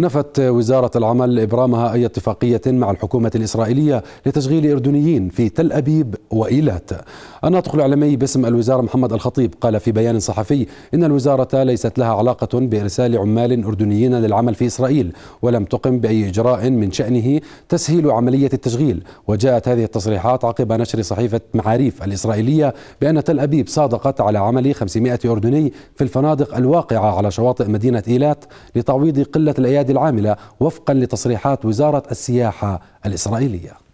نفت وزارة العمل إبرامها أي اتفاقية مع الحكومة الإسرائيلية لتشغيل إردنيين في تل أبيب وإيلات الناطق الإعلامي باسم الوزارة محمد الخطيب قال في بيان صحفي إن الوزارة ليست لها علاقة بإرسال عمال أردنيين للعمل في إسرائيل ولم تقم بأي إجراء من شأنه تسهيل عملية التشغيل وجاءت هذه التصريحات عقب نشر صحيفة معاريف الإسرائيلية بأن تل أبيب صادقت على عمل 500 أردني في الفنادق الواقعة على شواطئ مدينة إيلات لتعويض قلة الأيادي العاملة وفقا لتصريحات وزارة السياحة الإسرائيلية